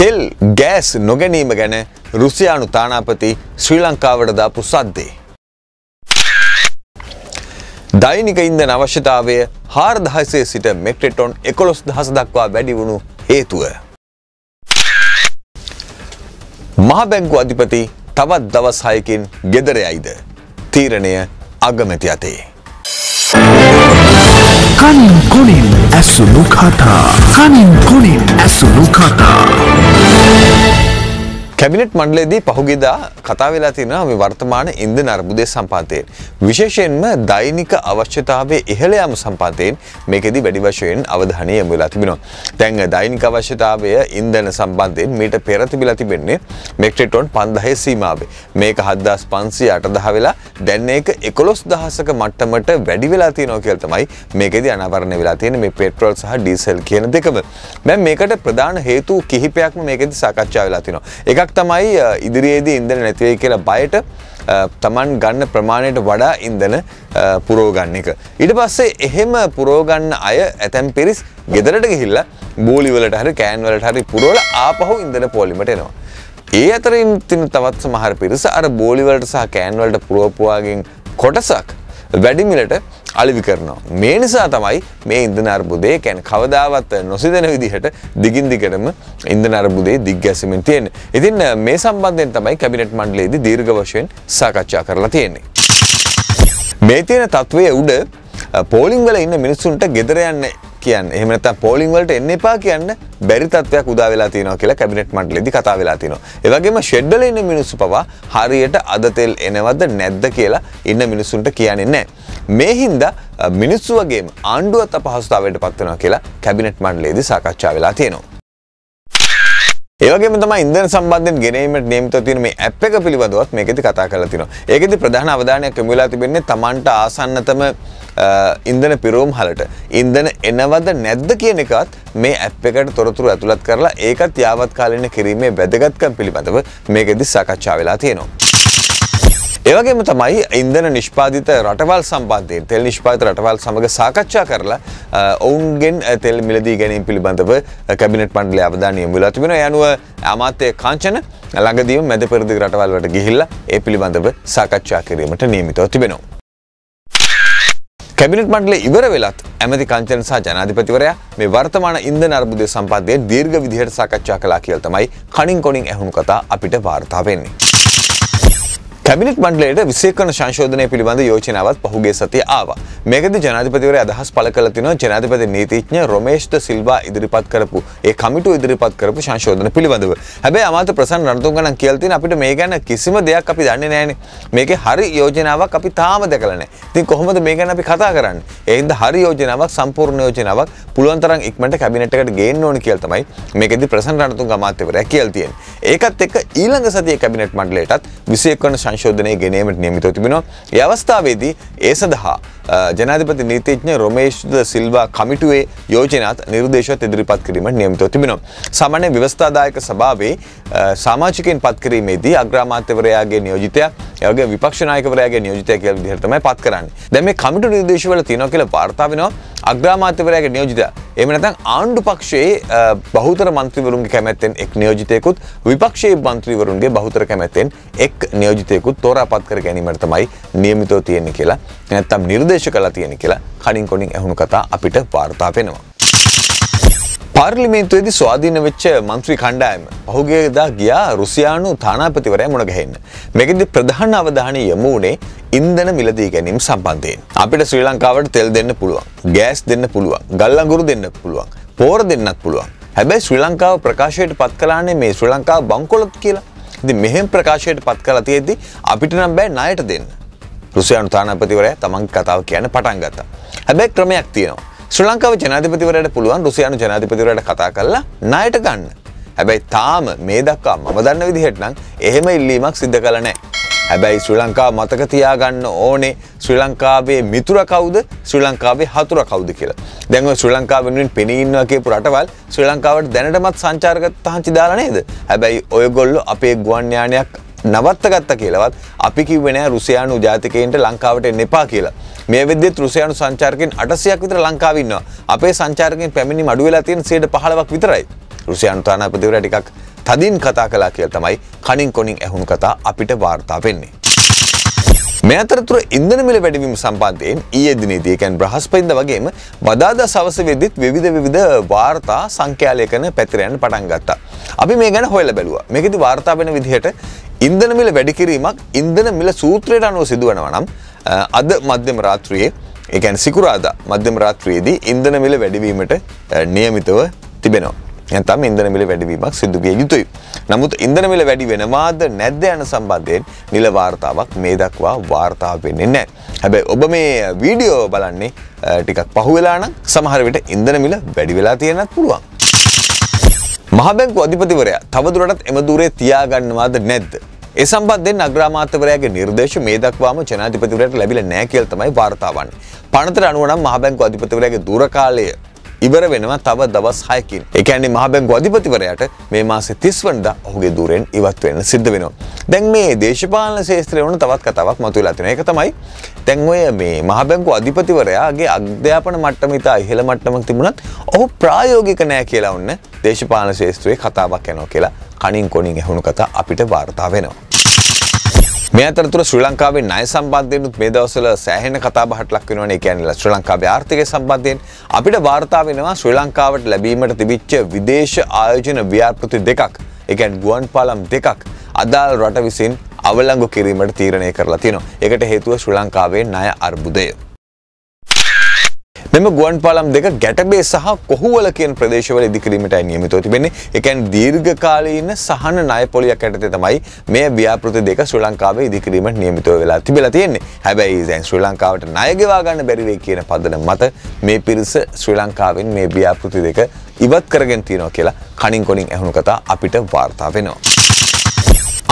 තෙල් ගෑස් නොගැනීම ගැන රුසියානු තානාපති ශ්‍රී ලංකාවට දාපු සද්දේ. දෛනික ඉන්දන අවශ්‍යතාවය හාර්දහසේ සිට මෙට්‍රටොන් එකොළොස් දහස දක්වා වැඩි වුණු හේතුව. මහබැංකු අධිපති තවත් දවස් හයකින් ගෙදර යයිද. තීරණය අගමැති අතේ. කනින් කුණින් ඇසුණු කතා කනින් කුණින් ඇසුණු කතා Yeah. කැබිනට් මණ්ඩලේදී පහුගිදා කතා වෙලා තියෙනවා මේ වර්තමාන ඉන්ධන අර්බුදය සම්පාතයෙන්. විශේෂයෙන්ම දෛනික අවශ්‍යතාවයේ ඉහළ යාම සම්පාතයෙන් මේකෙදී වැඩි වශයෙන් අවධානය යොමු වෙලා තිබෙනවා. දැන් දෛනික අවශ්‍යතාවය ඉන්ධන සම්බන්ධයෙන් මීට පෙර තිබිලා තිබෙන්නේ මෙට්‍රික් ටොන් 5000 සීමාවේ. මේක 7500 වෙලා දැන් ඒක 11000ක මට්ටමට වැඩි වෙලා තියෙනවා කියලා තමයි මේකෙදී අනාවරණය වෙලා තියෙන්නේ මේ පෙට්‍රල් සහ ඩීසල් කියන දෙකම. දැන් මේකට ප්‍රධාන හේතු කිහිපයක්ම මේකෙදී සාකච්ඡා වෙලා තිනවා. එකක් එකක් තමයි ඉදිරියේදී ඉන්දන නැතිවේ කියලා බයට තමන් ගන්න ප්‍රමාණයට වඩා ඉන්දන පුරෝගන්න එක. ඉට පස්සේ එහෙම පුරෝගන්න අය ඇතැම් පිරිස් ගෙදරට ගිහිල්ල බූලිවලට හරි කෑන්වලට හරි පුරෝල ආපහු ඉඳන පොලිමට එනවා. ඒ අතරින් තින තවත් සමහර පිරිස අර බෝලිවලට සහ කෑන්වලට පුරෝපවාගෙන් කොටසක් වැඩිමිලට අලිවි කරනවා. මේ නිසා තමයි මේ ඉන්ධන අර්බුදය කැන කවදාවත් නොසිදන විදිහට දිගින් දිගටම ඉන්ධන අර්බුදේ දිග්ගැසීමෙන් තියෙන්නේ. ඉතින් මේ සම්බන්ධයෙන් තමයි කැබිනට් මණ්ඩලයේදී දීර්ඝ වශයෙන් සාකච්ඡා කරලා තියෙන්නේ. මේ තියෙන තත්ත්වයේ උඩ පෝලිංවල ඉන්න මිනිස්සුන්ට ගෙදර යන්න කියන්න එහමත පෝලිංවලට එන්න එපා කියන්න බැරි තත්වයක් උදා වෙලා තියෙනවා කියලා කැබිනට් මටලෙදි කතා වෙලා තියෙනවා ඒවගේම ෂෙඩ්ඩල ඉන්න මිනිස්සු පවා හරියට අද තෙල් එනවද නැද්ද කියලා ඉන්න මිනිස්සුන්ට කියන්නේ නැහැ මේ හින්දා මිනිස්සු වගේම ආණ්ඩුවත් අපහසුතාවයට පත්වෙනවා කියලා කැබිනට් මණ්ඩලයේදී සාකච්ඡා වෙලා තියෙනවා ඒවගේ තම ඉන්දන සම්බන්ධෙන් ගෙනීමට නේමත තින මේ ඇප් එක පිළිබඳවත් මේකෙති කතා කල තින ඒකෙති ප්‍රධාන අවධානයක් කමවෙලා තිබෙන්නේ තමන්ට ආසන්නතම ඉන්දන පිරෝම් හලට ඉන්දන එනවද නැද්ද කියන එකත් මේ ඇප් එකට තොරතුරු ඇතුළත් කරලා ඒකත් යාවත් කාලන කිරීමේ වැදගත්කම් පිළිබඳව මේකෙදි සාකච්ඡා වෙලා තියෙනවා. ඒවගේම තමයි ඉන්දන නිෂ්පාධිත රටවල් සම්බන්ධයෙන් තෙල් නිෂ්පාත රටවල් සමඟ සාකච්ඡා කරලා ඔවුන්ගෙන් තෙල් මිලදී ගැනීම් පිළිබඳව කැබිනට පන්ඩල අවධානයම වෙලා තිබෙන යනුව අමාත්‍ය කාංචන ළඟදීම මැද පෙරදි රටවල්වට ගිහිල්ලා ඒ පිළිබඳව සාකච්ඡා කිරීමට නියමිතව තිබෙනවා. කැබිනට් මණ්ඩලය ඉවර වෙලත් ඇමති කංචන සහ ජනාධිපතිවරයා මේ වර්තමාන ඉන්ධන අර්බුදය සම්පත්තිය දීර්ඝ විදිහට සාකච්ඡා කළා කියලා තමයි කණින් කොණින් ඇහුණු කතා අපිට වාර්තා වෙන්නේ. කැබිනිට මණ්ඩලයට විසේකන ශංශෝධනය පිළිබඳ යෝජනාවත් පහුගේ සතිය ආවා. මේකද ජනාධිපතිවර අදහස් පළ කළ තින ජනාධිපති නීතිඥ රොමේෂ්ද සිල්වා ඉදිරිපත් කරපු ඒ කමිටු ඉදිරිපත් කරපු ශංශෝධන පිළිබඳව. හැබැයි අමාත ප්‍රසන්න රණතුංගණන් කියලා තියෙන අපිට මේ ගැන කිසිම දෙයක් අපි දන්නේ නැහැනේ. මේකේ හරි යෝජනාවක් අපි තාම දැකලා නැහැ. ඉතින් කොහොමද මේ ගැන අපි කතා කරන්නේ? ඒ හින්දා හරි යෝජනාවක් සම්පූර්ණ යෝජනාවක් පුළුවන් තරම් ඉක්මනට කැබිනට් එකට ගේන්න ඕනේ කියලා තමයි මේකෙදි ප්‍රසන්න රණතුංග අමාත්‍යවරයා කියලා තියෙන්නේ. ඒකත් එක්ක ඊළඟ සතියේ කැබිනට් මණ්ඩලයටත් 21 වන සංශෝධනය ගෙනීමට නියමිතව තිබෙනවා. ඒ අවස්ථාවේදී ඒ සඳහා ජනාධිපති නීතිඥ රොමේශ්ද සිල්වා කමිටුවේ යෝජනාත් නිර්දේශත් ඉදිරිපත් කිරීමට නියමිතව තිබෙනවා. සාමාන්‍ය ව්‍යවස්ථාදායක සභාවේ සාමාජිකයන් පත් කිරීමේදී අග්‍රාමාත්‍යවරයාගේ නියෝජිතයා එවගේ විපක්ෂනායකවරයාගේ නියෝජිතය කියලා විදිහට තමයි පත් කරන්නේ. දැන් මේ කමිටු නිර්දේශවල තියෙනවා කියලා වාර්තා වෙනවා අග්‍රාමාත්‍යවරයාගේ නියෝජිතයා එම නැත්නම් ආණ්ඩු පක්ෂයේ බහුතර මන්ත්‍රීවරුන්ගේ කැමැත්තෙන් එක් නියෝජිතයෙකුත් විපක්ෂයේ මන්ත්‍රීවරුන්ගේ බහුතර කැමැත්තෙන් එක් නියෝජිතයෙකුත් තෝරාපත් කර ගැනීමට තමයි නියමිතව තියෙන්නේ කියලා. නැත්නම් නිර්දේශ විශේෂ කලා තියෙන කියලා කඩින් කොඩින් ඇහුණු කතා අපිට වාර්තා වෙනවා. පාර්ලිමේන්තුවේද ස්වාධීන වෙච්ච මන්ත්‍රී කණ්ඩායම පහුගේදා ගියා රුසියානු තානාපතිවරය මුණගැහෙන්න. මෙකෙදි ප්‍රධාන අවධානය යොමු වුණේ ඉන්දන මිලදී ගැනීම සම්බන්ධයෙන්. අපිට ශ්‍රී ලංකාවට තෙල් දෙන්න පුළුවන්, ගෑස් දෙන්න පුළුවන්, ගල් අඟුරු දෙන්න පුළුවන්, පෝර දෙන්නත් පුළුවන්. හැබැයි ශ්‍රී ලංකාව ප්‍රකාශයට පත් කළානේ මේ ශ්‍රී ලංකාව බංකොලොත් කියලා. ඉතින් මෙහෙම ප්‍රකාශයට පත් කළා තියෙද්දි අපිට නම් බෑ ණයට දෙන්න. රුසියානු තානාපතිවරයා තමන්ගේ කතාව කියන්න පටන් ගත්තා. හැබැයි ක්‍රමයක් තියෙනවා. ශ්‍රී ලංකාව ජනාධිපතිවරයට පුළුවන් රුසියානු ජනාධිපතිවරයට කතා කරලා ණයට ගන්න. හැබැයි තාම මේ දක්වා මම දන්න විදිහට නම් එහෙම ඉල්ලීමක් සිද්ධ කළ නැහැ. හැබැයි ශ්‍රී ලංකා මතක තියාගන්න ඕනේ ශ්‍රී ලංකාවේ මිතුර කවුද ශ්‍රී ලංකාවේ හතුර කවුද කියලා. දැන් ඔය ශ්‍රී ලංකාව වෙනුවෙන් පෙනී ඉන්නවා කියපු රටවල් ශ්‍රී ලංකාවට දැනටමත් සංචාරක තහංචි දාලා නේද? හැබැයි ඔයගොල්ලෝ අපේ ගුවන් යානයක් නවත්තගත්ත කියලවත් අපි කිවෙන රුසියානු ජාතිකයන්ට ලංකාවට එපා කියලා මේ විදෙත් රුසියානු සංචාර්කෙන් අටසයක් විතර ලංකාවන්නවා අපේ සංචාර්කෙන් පැමිණි අඩු වෙලා තියෙන සේට පහලවක් විතරයි රුසියානු තානාපතිවර ටිකක් තදින් කතා කලා කියල තමයි කනින් කොනින් ඇහුණු කතා අපිට වාර්තා වෙන්නේ. මේ අතරතුර ඉන්දන මිල වැඩිවීම සම්බන්ධයෙන් ඊයේ දිනේදී ඒ කියන්නේ බ්‍රහස්පතින්දා වගේම බදාදා සවස වෙද්දිත් විවිධ විවිධ වාර්තා සංඛ්‍යාලයකන පැතිර යන්න පටන් ගත්තා. අපි මේ ගැන හොයලා බැලුවා. මේකෙදි වාර්තා වෙන විදිහට ඉන්දන මිල වැඩිකිරීමක් ඉන්දන මිල සූත්‍රයට අනුව සිදුවනව නම් අද මධ්‍යම රාත්‍රියයේ එකන් සිකුරාදා මධ්‍යම රාත්‍රයේදී ඉන්දන මිල වැඩිවීමට නියමිතව තිබෙනවා. ඇතම් ඉදන මිල වැඩවීමක් සිදුවිය යුතුයි. නමුත් ඉදන මිල වැඩි වෙනවාද නැද්ද යන සම්බන්ධයෙන් නිල වාර්තාවක් මේ දක්වා වාර්තා වෙන්නේ නෑ. හැබැයි ඔබ මේ වීඩියෝ බලන්නේ ටිකක් පහුවෙලානම් සමහරවිට ඉදන මිල වැඩිවෙලා තියෙනත් පුළුවන්. මහබැංකු අධිපතිවරයා තවදුරටත් එම දූරේ තියාගන්නවාද නැද්ද. ඒ සම්බන්ධයෙන් අග්‍රාමාත්‍යවරයාගේ නිර්දේශ මේ දක්වාම ජනාධිපතිවරයාට ලැබිලා නැහැ කියලා තමයි වාර්තා වන්නේ. පනතර අනුව නම් මහ බැංකු අධිපතිවරයාගේ දුරකාලයේ ඉවර වෙනවා තව දවස් 6කින්. ඒ කියන්නේ මහ බැංකු අධිපතිවරයාට මේ මාසේ 30 වෙනිදා ඔහුගේ ධූරයෙන් ඉවත් වෙන්න සිද්ධ වෙනවා. දැන් මේ දේශපාලන ශාස්ත්‍රයේ වුණ තවත් කතාවක් මතුවලා තියෙනවා. ඒක තමයි දැන් ඔය මේ මහ බැංකු අධිපතිවරයාගේ අධ්‍යාපන මට්ටම ඉතා ඉහළ මට්ටමක තිබුණත් ඔහු ප්‍රායෝගික නෑ කියලා වුණ දේශපාලන ශාස්ත්‍රයේ කතාවක් යනවා කියලා කණින් කොණින් ඇහුණු කතා අපිට වාර්තා වෙනවා. මේ අතරතුර ශ්‍රී ලංකාවේ ණය සම්බන්ධයෙන්ුත් මේ දවස්වල සෑහෙන කතාබහට ලක් වෙනවනේ. ඒ කියන්නේ ශ්‍රී ලංකාවේ ආර්ථිකය සම්බන්ධයෙන් අපිට වාර්තා වෙනවා ශ්‍රී ලංකාවට ලැබීමට තිබිච්ච විදේශ ආයෝජන ව්‍යාපෘති දෙකක්. ඒ කියන්නේ ගුවන්පාලම් දෙකක් අදාළ රට විසින් අවලංගු කිරීමට තීරණය කරලා තියෙනවා. ඒකට හේතුව ශ්‍රී ලංකාවේ ණය අර්බුදය. මෙම ගුවන් පාලම් දෙක ගැටබේ සහ කොහුවල කියන ප්‍රදේශවල ඉදිකිරීමටයි නියමිතව තිබෙන්නේ. ඒ කියන්නේ දීර්ඝකාලීන සහන ණය පොලියක් යටතේ තමයි මේ ව්‍යාපෘති දෙක ශ්‍රී ලංකාවේ ඉදිකිරීමට නියමිතව වෙලා තිබිලා තියෙන්නේ. හැබැයි දැන් ශ්‍රී ලංකාවට ණය ගෙවා ගන්න බැරි වෙයි කියන පදනම මත මේ පිරිස ශ්‍රී ලංකාවෙන් මේ ව්‍යාපෘති දෙක ඉවත් කරගෙන තියෙනවා කියලා කණින් කොණින් ඇහුණු කතා අපිට වාර්තා වෙනවා.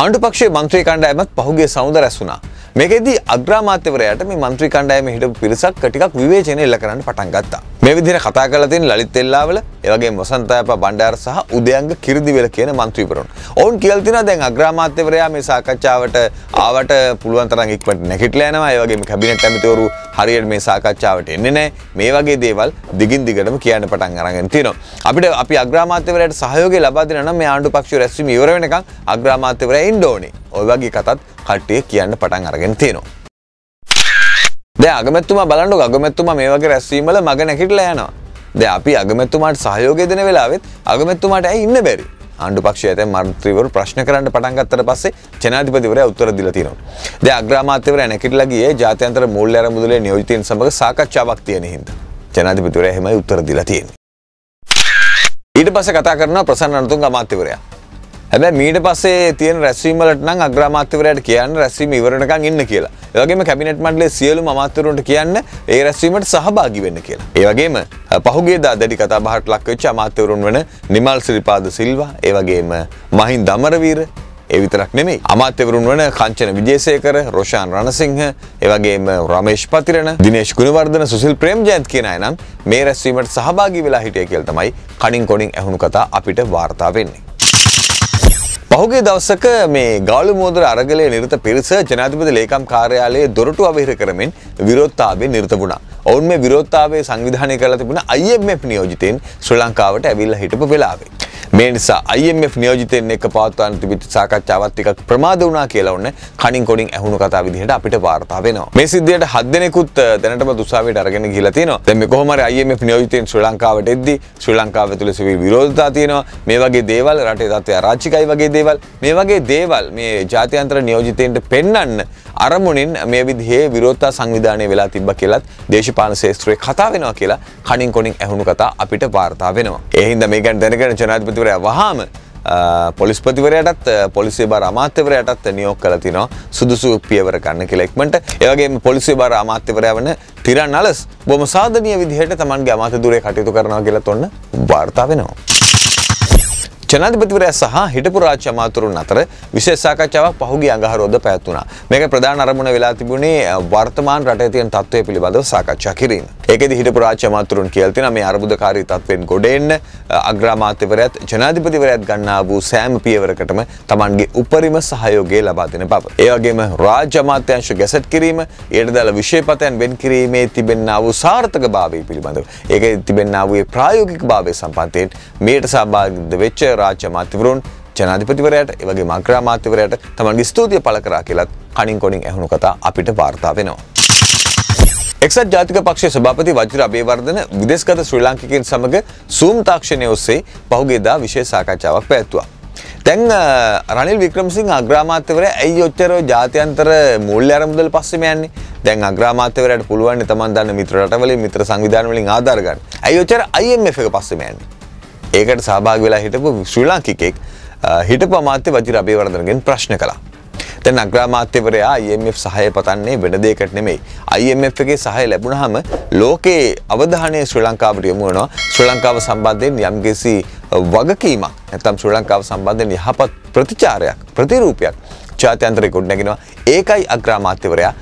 ආණ්ඩුපක්ෂයේ මන්ත්‍රී කණ්ඩායමත් පහුගිය සමුද රැස් වුණා. මේකෙදී අග්‍රාමාත්‍යවරයාට මේ මන්ත්‍රී කණ්ඩායම හිටපු පිරිසක් ටිකක් විවේචනය එල්ල කරන්න පටන් ගත්තා. මේ විදිහට කතා කරලා තියෙන ලලිත් එල්ලාවල ඒ වගේම වසන්තයප බණ්ඩාර සහ උදයන්ග කිරිදිවල කියන മന്ത്രിවරුන්. ඔවුන් කියලා තිනවා දැන් අග්‍රාමාත්‍යවරයා මේ සාකච්ඡාවට ආවට පුළුවන් තරම් ඉක්මනට නැගිටලා යනවා. ඒ වගේම කැබිනට් ඇමතිවරු හරියට මේ සාකච්ඡාවට එන්නේ නැහැ. මේ වගේ දේවල් දිගින් දිගටම කියන්න පටන් අරගෙන තියෙනවා. අපිට අපි අග්‍රාමාත්‍යවරයාට සහයෝගය ලබා දෙන්න නම් මේ ආණ්ඩු පක්ෂ රැස්වීම ඉවර වෙනකන් අග්‍රාමාත්‍යවරයා ඉන්න ඕනේ. ඔය වගේ කතාත් කට්ටිය කියන්න පටන් අරගෙන තියෙනවා. දැ අගමැත්තුමා බලන්නු අගමැත්තුමා මේ වගේ රැස්වීමල මග නැකිටලා යනවා. දෙ අපි අගමැත්තුමාට සහයෝගය දෙන වෙලාවෙත් අගමැත්තුමාට ඇයි ඉන්න බැරි. ආණ්ඩු පක්ෂය ඇතැම් මන්ත්‍රීවරු ප්‍රශ්න කරන්න පටන් ගත්තට පස්සේ ජනාධිපතිවරයා උත්තර දීලා තියෙනවා. දැන් අග්‍රාමාත්‍යවරයා නැකිටලා ගියේ ජාත්‍යන්තර මූල්‍ය ආරමුදලේ නියෝජිතයින් සමග සාකච්ඡාවක් තියෙන හින්දා. ජනාධිපතිවරයා එහෙමයි උත්තර දීලා තියෙන්නේ. ඊට පස්සේ කතා කරනවා ප්‍රසන්න අනතුංග අමාත්‍යවරයා. හැබැ මීට පසේ තියන රැස්වීමලට නම් අග්‍රමාත්‍යවරයට කියන්න රැස්වීම ඉවරණකන් ඉන්න කියලා. ඒවගේම කැබිනට් මණ්ඩලේ සියලු අමාත්‍යවරුන්ට කියන්න ඒ රැස්වීමට සහභාගී වෙන්න කියලා. ඒ වගේම පහුගේදා දැඩි කතා බහට ලක් වෙච්ච අමාත්‍යවරුන් වෙන නිමල් සිරිපාද සිල්වා, ඒ වගේම මහින් දමරවීර, ඒ විතරක් නෙමෙයි. අමාත්‍යවරුන් වන කංචන විජේසේකර, රොෂාන් රණසිංහ, ඒ වගේම රමේෂ් පතිරණ, දිනේෂ් ගුණවර්ධන, සුසිල් ප්‍රේම්ජයන්ත් කියන අය නම් මේ රැස්වීමට සහභාගී වෙලා හිටිය කියලා තමයි කණින් කොණින් ඇහුණු කතා අපිට වාර්තා වෙන්නේ. පහුගේ දවසක මේ ගාලු මෝදර අරගලය නිරත පිරිස ජනාතිපති ලේකම් කාර්යාලයේ දොරටු අවිහිර කරමින් විරෝත්තාවේ නිරත වුණා. ඔවුන් මේ විරෝත්තාවේ සංවිධානය කරලා තිබුණ IMF නියෝජිතයින් ශ්‍රී ලංකාවට ඇවිල්ලා හිටපු වෙලාවේ. මේ නිසා IMF නියෝජිතයෙන් එක්ක පවත්වන්න තිබිච්ච සාකච්ඡාවත් ටිකක් ප්‍රමාද වුණා කියලා ඔන්න කණින් කොණින් ඇහුණු කතා විදිහට අපිට වාර්තා වෙනවා. මේ සිද්ධියට හත් දෙනෙකුත් දැනටම දුස්සාවයට අරගෙන ගිහිලා තියෙනවා. දැන් මේ කොහොම හරි IMF නියෝජිතයෙන් ශ්‍රී ලංකාවට එද්දී ශ්‍රී ලංකාව ඇතුළේ සිවිල් විරෝධතා තියෙනවා. මේ වගේ දේවල් රටේ තත්ත්වය අරාජිකයි වගේ දේවල් මේ වගේ දේවල් මේ ජාත්‍යන්තර නියෝජිතයන්ට පෙන්වන්න අරමුණින් මේ විදිහේ විරෝධතා සංවිධානය වෙලා තිබ්බ කියලත් දේශපාලන ශේත්‍රයේ කතා වෙනවා කියලා කණින් කොණින් ඇහුණු කතා අපිට වාර්තා වෙනවා. ඒ හින්දා මේ ගැන දැනගෙන ජනාධිපතිවරයා වහාම පොලිස්පතිවරයටත් පොලිසිය බාර අමාත්‍යවරයටත් නියෝග කළ තිනවා සුදුසු පියවර ගන්න කියලා ඉක්මනට. ඒ වගේම පොලිසිය බාර අමාත්‍යවරයා වන තිරන් අලස් බොහොම සාධනීය විදිහට Tamanගේ අමාත්‍ය ධුරය කටයුතු කරනවා කියලා තොන්න වාර්තා වෙනවා. ජනාධිපතිවරයා සහ හිටපු රාජ්‍ය අමාත්‍යවරුන් අතර විශේෂ සාකච්ඡාවක් පහුගිය අඟහරුවාද පැවැත්වුණා. මේක ප්‍රධාන අරමුණ වෙලා තිබුණේ වර්තමාන රටේ තියෙන තත්ත්වය පිළිබඳව සාකච්ඡා කිරීම. ඒකෙදි හිටපු රාජ්‍ය අමාත්‍යවරුන් කියලා තියෙනවා මේ අර්බුදකාරී තත්ත්වෙන් ගොඩ එන්න අග්‍රාමාත්‍යවරයත් ජනාධිපතිවරයත් ගන්නා වූ සෑම පියවරකටම තමන්ගේ උපරිම සහයෝගය ලබා දෙන බව. ඒවගේම රාජ්‍ය අමාත්‍යංශ ගැසට් කිරීම ඒටදාල විශේෂපතයන් වෙන් කිරීමේ තිබෙන්නා වූ සාර්ථක භාවය පිළිබඳව ඒක තිබෙන්නා වූ ප්‍රායෝගික භාවය සම්පන්තයෙන් මේට සහභාගිත්ව වෙච්ච රාජ්‍ය අමාත්‍යවරුන් ජනාධිපතිවරයට ඒවගේ මග්‍රාමාත්‍යවරයට තමන්ගේ ස්තුතිය පළ කරා කියලත් කණින් කොණින් ඇහුණු කතා අපිට වාර්තා වෙනවා. එක්සත් ජාතික පක්ෂ සභාපති වජිර අබේවර්ධන විදෙස්ගත ශ්‍රී ලාංකිකයන් සමඟ සූම් තාක්ෂණය ඔස්සේ පහුගේදා විශේෂ සාකච්ඡාවක් පැවැත්තුවා. තැන් රනිල් වික්‍රමසිංහ අග්‍රාමාත්‍යවර ඇයි ඔච්චර ජාත්‍යන්තර මුල්්‍ය අරමුදල් පස්සෙම යන්නේ දැන් අග්‍රාමාත්‍යවරයට පුළුවන් තමන් දන්න මිත්‍ර රටවලින් මිත්‍ර සංවිධාන වලින් ආධාර ගන්න. ඇයි ඔච්චර IMF එක පස්සෙම යන්නේ. ඒකට සහභාගී වෙලා හිටපු ශ්‍රී ලාංකිකයෙක් හිටපු අමාත්‍ය වජිර අබේවර්ධනගෙන් ප්‍රශ්න කළා. දැන් අග්‍රාමාත්‍යවරයා IMF සහය පතන්නේ වෙන දෙයකට නෙමෙයි. IMF එකේ සහය ලැබුණාම ලෝකයේ අවධානය ශ්‍රී ලංකාවට යොමු වෙනවා. ශ්‍රී ලංකාව සම්බන්ධයෙන් යම්කිසි වගකීමක් නැත්නම් ශ්‍රී ලංකාව සම්බන්ධයෙන් යහපත් ප්‍රතිචාරයක් ප්‍රතිරූපයක් ජාත්‍යන්තරය ගොඩනැගෙනවා ඒකයි අග්‍රාමාත්‍යවරයා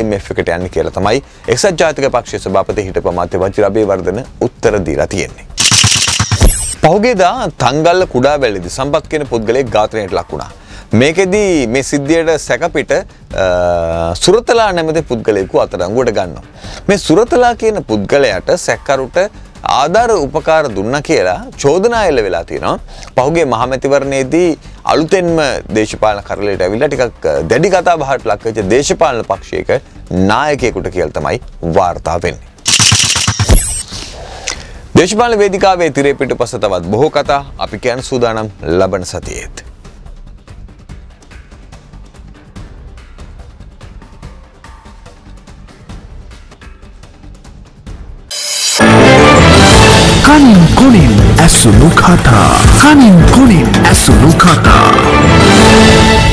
IMF එකට යන්න කියලා තමයි එක්සත් ජාතික පක්ෂයේ සභාපති හිටපු අමාත්‍ය වජිරාබේ වර්ධන උත්තර දීලා තියෙන්නේ. පහුගේදා තංගල්ල කුඩා වැල්ලේදී සම්පත් කියන පුද්ගලයෙක් ඝාතනයට ලක් වුණා. මේකෙදී මේ සිද්ධියට සැකපිට සුරතලා නැමති පුද්ගලයෙකු අතරංගුවට ගන්නවා. මේ සුරතලා කියන පුද්ගලයට සැක්කරුට ආධාර උපකාර දුන්න කියලා චෝදනා එල්ල වෙලා තියෙනවා. පහුගේ මහමැතිවරණයේදී අලුතෙන්ම දේශපාලන කරලයට ඇවිල්ලා ටිකක් දැඩි කතා බහට ලක්වෙච්ච දේශපාලන පක්ෂයක නායකයෙකුට කියලා තමයි වාර්තා වෙන්නේ. දේශපාලන වේදිකාවේ තිරේ පිටුපස තවත් බොහෝ කතා අපි කියන සූදානම් ලබන සතියේදී Kanin kunin asunukata. Kanin kunin asunukata.